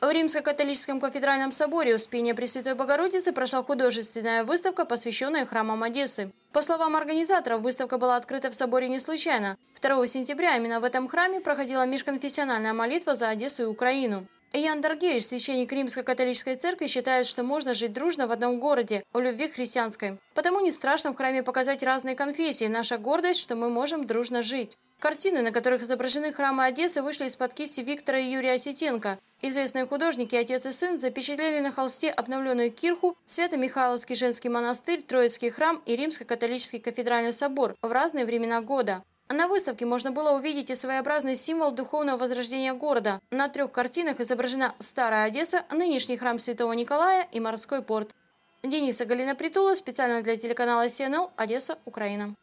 В Римско-католическом кафедральном соборе Успения Пресвятой Богородицы прошла художественная выставка, посвященная храмам Одессы. По словам организаторов, выставка была открыта в соборе не случайно. 2 сентября именно в этом храме проходила межконфессиональная молитва за Одессу и Украину. Ян Даргевич, священник Римско-католической церкви, считает, что можно жить дружно в одном городе, о любви христианской. Потому не страшно в храме показать разные конфессии. Наша гордость, что мы можем дружно жить. Картины, на которых изображены храмы Одессы, вышли из-под кисти Виктора и Юрия Осетенко. Известные художники «Отец и сын» запечатлели на холсте обновленную кирху, Свято-Михайловский женский монастырь, Троицкий храм и Римско-католический кафедральный собор в разные времена года. На выставке можно было увидеть и своеобразный символ духовного возрождения города. На трех картинах изображена Старая Одесса, нынешний храм Святого Николая и морской порт. Дениса Галина Притула специально для телеканала CNL «Одесса, Украина».